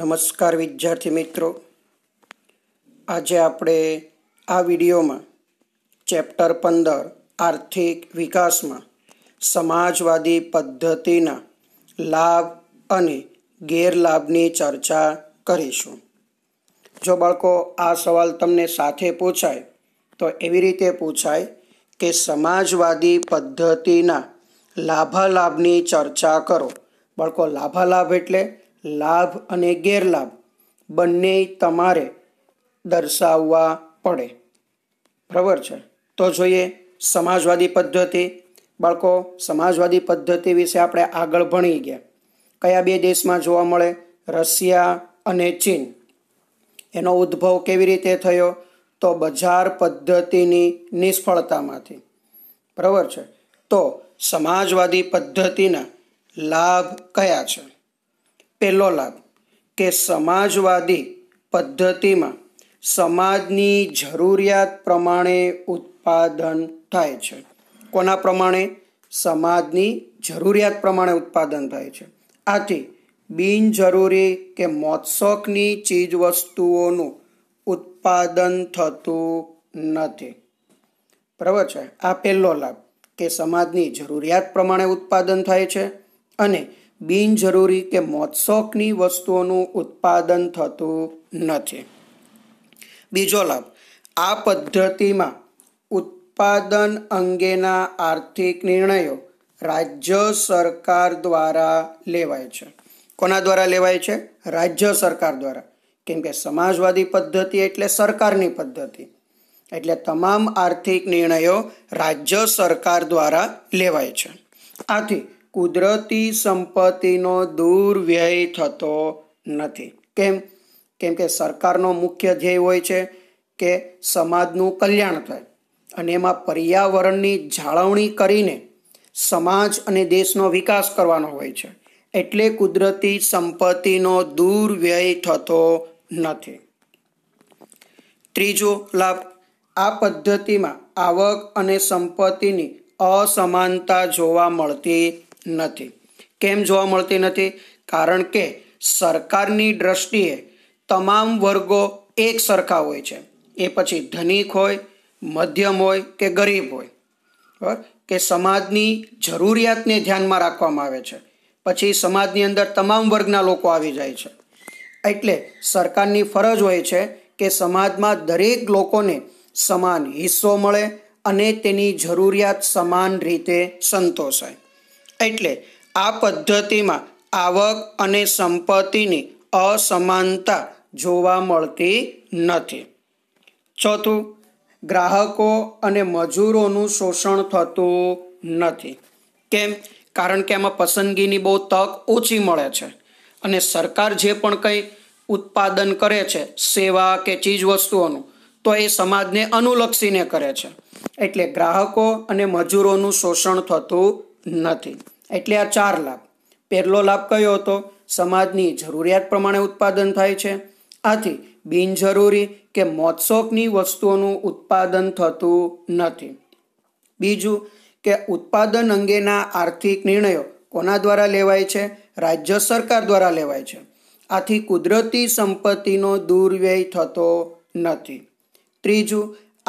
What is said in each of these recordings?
નમસ્કાર વિદ્યાર્થી મિત્રો આજે આપણે આ વિડીયોમાં ચેપ્ટર પંદર આર્થિક વિકાસમાં સમાજવાદી પદ્ધતિના લાભ અને ગેરલાભની ચર્ચા કરીશું જો બાળકો આ સવાલ તમને સાથે પૂછાય તો એવી રીતે પૂછાય કે સમાજવાદી પદ્ધતિના લાભાલાભની ચર્ચા કરો બાળકો લાભાલાભ એટલે લાભ અને ગેરલાભ બંને તમારે દર્શાવવા પડે બરાબર છે તો જોઈએ સમાજવાદી પદ્ધતિ બાળકો સમાજવાદી પદ્ધતિ વિશે આપણે આગળ ભણી ગયા કયા બે દેશમાં જોવા મળે રશિયા અને ચીન એનો ઉદ્ભવ કેવી રીતે થયો તો બજાર પદ્ધતિની નિષ્ફળતામાંથી બરાબર છે તો સમાજવાદી પદ્ધતિના લાભ કયા છે પહેલો લાભ કે સમાજવાદી પદ્ધતિમાં સમાજની જરૂરિયાત પ્રમાણે ઉત્પાદન થાય છે કોના પ્રમાણે સમાજની જરૂરિયાત પ્રમાણે ઉત્પાદન થાય છે આથી બિનજરૂરી કે મોત્સોકની ચીજવસ્તુઓનું ઉત્પાદન થતું નથી બરાબર છે આ પહેલો લાભ કે સમાજની જરૂરિયાત પ્રમાણે ઉત્પાદન થાય છે અને બિનજરૂરી કે મોત્સોકની વસ્તુઓનું ઉત્પાદન થતું નથી બીજો લાભ આ પદ્ધતિમાં ઉત્પાદન અંગેના આર્થિક નિર્ણયો રાજ્ય સરકાર દ્વારા લેવાય છે કોના દ્વારા લેવાય છે રાજ્ય સરકાર દ્વારા કેમ કે સમાજવાદી પદ્ધતિ એટલે સરકારની પદ્ધતિ એટલે તમામ આર્થિક નિર્ણયો રાજ્ય સરકાર દ્વારા લેવાય છે આથી કુદરતી સંપત્તિનો દુર્વ્યય થતો નથી કેમ કેમ કે સરકારનો મુખ્ય ધ્યેય હોય છે કે સમાજનું કલ્યાણ થાય અને એમાં પર્યાવરણની જાળવણી કરીને સમાજ અને દેશનો વિકાસ કરવાનો હોય છે એટલે કુદરતી સંપત્તિનો દુર્વ્યય થતો નથી ત્રીજો લાભ આ પદ્ધતિમાં આવક અને સંપત્તિની અસમાનતા જોવા મળતી નથી કેમ જોવા મળતી નથી કારણ કે સરકારની દ્રષ્ટિએ તમામ વર્ગો એક સરખા હોય છે એ પછી ધનિક હોય મધ્યમ હોય કે ગરીબ હોય બરાબર કે સમાજની જરૂરિયાતને ધ્યાનમાં રાખવામાં આવે છે પછી સમાજની અંદર તમામ વર્ગના લોકો આવી જાય છે એટલે સરકારની ફરજ હોય છે કે સમાજમાં દરેક લોકોને સમાન હિસ્સો મળે અને તેની જરૂરિયાત સમાન રીતે સંતોષાય એટલે આ પદ્ધતિમાં આવક અને સંપત્તિની અસમાનતા જોવા મળતી નથી ચોથું ગ્રાહકો અને મજૂરોનું શોષણ થતું નથી કેમ કારણ કે આમાં પસંદગીની બહુ તક ઓછી મળે છે અને સરકાર જે પણ કંઈ ઉત્પાદન કરે છે સેવા કે ચીજવસ્તુઓનું તો એ સમાજને અનુલક્ષીને કરે છે એટલે ગ્રાહકો અને મજૂરોનું શોષણ થતું નથી એટલે આ ચાર લાભ પહેલો લાભ કયો હતો સમાજની જરૂરિયાત પ્રમાણે ઉત્પાદન થાય છે આથી બિનજરૂરી કે મોતશોકની વસ્તુઓનું ઉત્પાદન થતું નથી બીજું કે ઉત્પાદન અંગેના આર્થિક નિર્ણયો કોના દ્વારા લેવાય છે રાજ્ય સરકાર દ્વારા લેવાય છે આથી કુદરતી સંપત્તિનો દુર્વ્યય થતો નથી ત્રીજું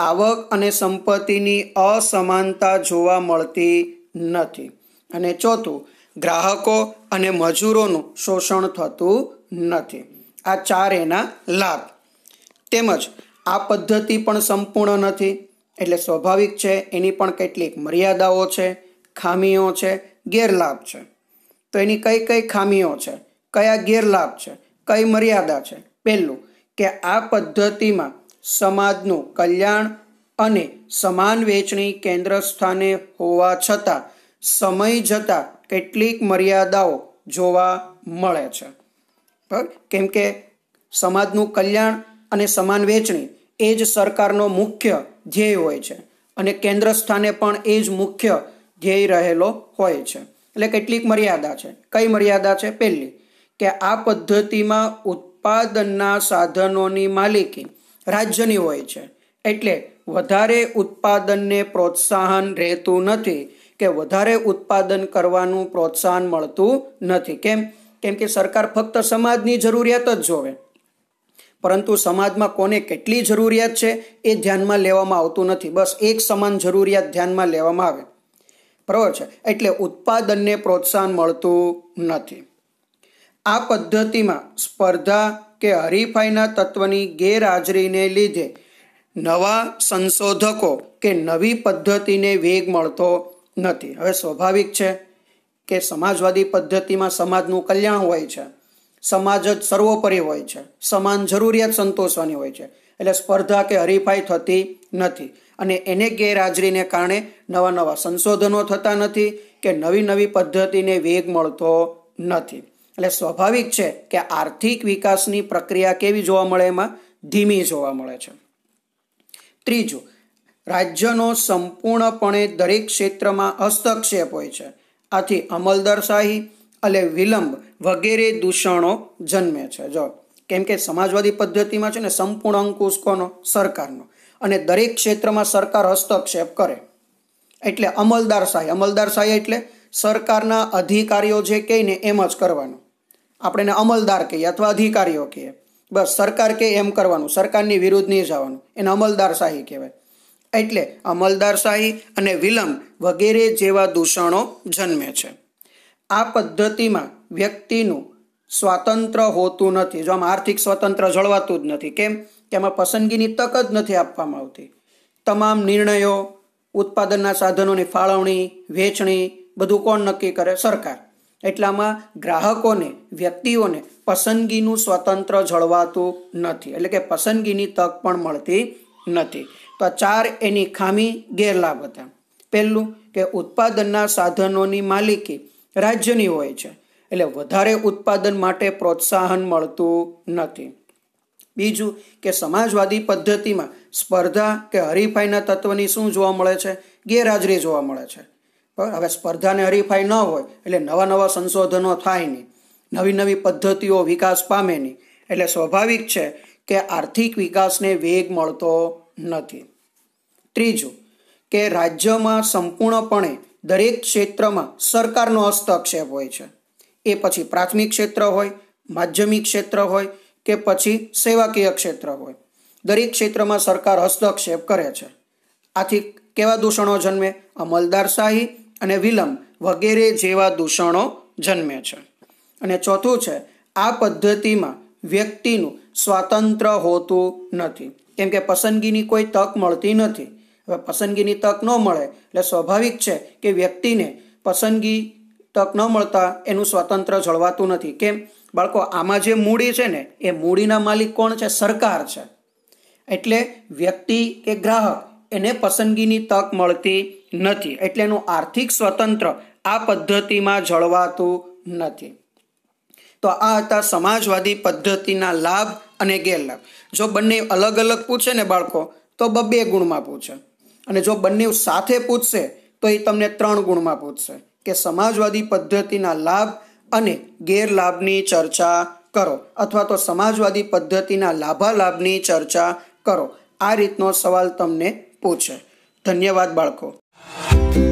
આવક અને સંપત્તિની અસમાનતા જોવા મળતી નથી અને ચોથું ગ્રાહકો અને મજૂરોનું શોષણ થતું નથી આ ચાર એના લાભ તેમજ આ પદ્ધતિ પણ સંપૂર્ણ નથી એટલે સ્વાભાવિક છે એની પણ કેટલીક મર્યાદાઓ છે ખામીઓ છે ગેરલાભ છે તો એની કઈ કઈ ખામીઓ છે કયા ગેરલાભ છે કઈ મર્યાદા છે પહેલું કે આ પદ્ધતિમાં સમાજનું કલ્યાણ અને સમાન વેચણી કેન્દ્ર સ્થાને હોવા છતાં સમય જતાં કેટલીક મર્યાદાઓ જોવા મળે છે કેમ કે સમાજનું કલ્યાણ અને સમાન વેચણી એ જ સરકારનો મુખ્ય ધ્યેય હોય છે અને કેન્દ્ર સ્થાને પણ એ જ મુખ્ય ધ્યેય રહેલો હોય છે એટલે કેટલીક મર્યાદા છે કઈ મર્યાદા છે પહેલી કે આ પદ્ધતિમાં ઉત્પાદનના સાધનોની માલિકી રાજ્યની હોય છે એટલે વધારે ઉત્પાદનને પ્રોત્સાહન રહેતું નથી કે વધારે ઉત્પાદન કરવાનું પ્રોત્સાહન મળતું નથી કેમ કેમ કે સરકાર ફક્ત સમાજની જરૂરિયાત જ જોવે પરંતુ સમાજમાં કોને કેટલી જરૂરિયાત છે એ ધ્યાનમાં લેવામાં આવતું નથી બસ એક સમાન જરૂરિયાત ધ્યાનમાં લેવામાં આવે બરાબર છે એટલે ઉત્પાદનને પ્રોત્સાહન મળતું નથી આ પદ્ધતિમાં સ્પર્ધા કે હરીફાઈના તત્વની ગેરહાજરીને લીધે નવા સંશોધકો કે નવી પદ્ધતિને વેગ મળતો નથી હવે સ્વાભાવિક છે કે સમાજવાદી પદ્ધતિમાં સમાજનું કલ્યાણ હોય છે સમાજ જ સર્વોપરી હોય છે સમાન જરૂરિયાત સંતોષવાની હોય છે એટલે સ્પર્ધા કે હરીફાઈ થતી નથી અને એને ગેરહાજરીને કારણે નવા નવા સંશોધનો થતા નથી કે નવી નવી પદ્ધતિને વેગ મળતો નથી એટલે સ્વાભાવિક છે કે આર્થિક વિકાસની પ્રક્રિયા કેવી જોવા મળે એમાં ધીમી જોવા મળે છે ત્રીજું રાજ્યનો સંપૂર્ણપણે દરેક ક્ષેત્રમાં હસ્તક્ષેપ હોય છે આથી અમલદરશાહી અને વિલંબ વગેરે દૂષણો જન્મે છે જો કેમ કે સમાજવાદી પદ્ધતિમાં છે ને સંપૂર્ણ અંકુશ કોનો સરકારનો અને દરેક ક્ષેત્રમાં સરકાર હસ્તક્ષેપ કરે એટલે અમલદારશાહી અમલદારશાહી એટલે સરકારના અધિકારીઓ જે કહીને એમ જ કરવાનું આપણે અમલદાર કહીએ અથવા અધિકારીઓ કહીએ બસ સરકાર કે એમ કરવાનું સરકારની વિરુદ્ધ નહીં જવાનું એને અમલદારશાહી કહેવાય એટલે અમલદારશાહી અને વિલંબ વગેરે જેવા દૂષણો જન્મે છે આ પદ્ધતિમાં વ્યક્તિનું સ્વાતંત્ર હોતું નથી જો આમ આર્થિક સ્વતંત્ર જળવાતું જ નથી કેમ કે આમાં પસંદગીની તક જ નથી આપવામાં આવતી તમામ નિર્ણયો ઉત્પાદનના સાધનોની ફાળવણી વેચણી બધું કોણ નક્કી કરે સરકાર એટલામાં ગ્રાહકોને વ્યક્તિઓને પસંદગીનું સ્વતંત્ર જળવાતું નથી એટલે કે પસંદગીની તક પણ મળતી નથી તો ચાર એની ખામી ગેરલાભ હતા પહેલું કે ઉત્પાદનના સાધનોની માલિકી રાજ્યની હોય છે એટલે વધારે ઉત્પાદન માટે પ્રોત્સાહન મળતું નથી બીજું કે સમાજવાદી પદ્ધતિમાં સ્પર્ધા કે હરીફાઈના તત્વની શું જોવા મળે છે ગેરહાજરી જોવા મળે છે પણ હવે સ્પર્ધાને હરીફાઈ ન હોય એટલે નવા નવા સંશોધનો થાય નહીં નવી નવી પદ્ધતિઓ વિકાસ પામે નહીં એટલે સ્વાભાવિક છે કે આર્થિક વિકાસને વેગ મળતો નથી ત્રીજું કે રાજ્યમાં સંપૂર્ણપણે દરેક ક્ષેત્રમાં સરકારનો હસ્તક્ષેપ હોય છે એ પછી પ્રાથમિક ક્ષેત્ર હોય માધ્યમિક ક્ષેત્ર હોય કે પછી સેવાકીય ક્ષેત્ર હોય દરેક ક્ષેત્રમાં સરકાર હસ્તક્ષેપ કરે છે આથી કેવા દૂષણો જન્મે અમલદારશાહી અને વિલંબ વગેરે જેવા દૂષણો જન્મે છે અને ચોથું છે આ પદ્ધતિમાં વ્યક્તિનું સ્વાતંત્ર્ય હોતું નથી કેમ કે પસંદગીની કોઈ તક મળતી નથી હવે પસંદગીની તક ન મળે એટલે સ્વાભાવિક છે કે વ્યક્તિને પસંદગી તક ન મળતા એનું સ્વાતંત્ર્ય જળવાતું નથી કેમ બાળકો આમાં જે મૂડી છે ને એ મૂડીના માલિક કોણ છે સરકાર છે એટલે વ્યક્તિ કે ગ્રાહક એને પસંદગીની તક મળતી નથી એટલે એનું આર્થિક સ્વતંત્ર આ પદ્ધતિમાં જળવાતું નથી તો આ હતા સમાજવાદી પદ્ધતિના લાભ અને ગેરલાભ જો બંને અલગ અલગ પૂછે ને બાળકો તો બબે ગુણમાં પૂછે અને જો બંને સાથે પૂછશે તો એ તમને ત્રણ ગુણમાં પૂછશે કે સમાજવાદી પદ્ધતિના લાભ અને ગેરલાભની ચર્ચા કરો અથવા તો સમાજવાદી પદ્ધતિના લાભાલાભની ચર્ચા કરો આ રીતનો સવાલ તમને પૂછે ધન્યવાદ બાળકો Thank you.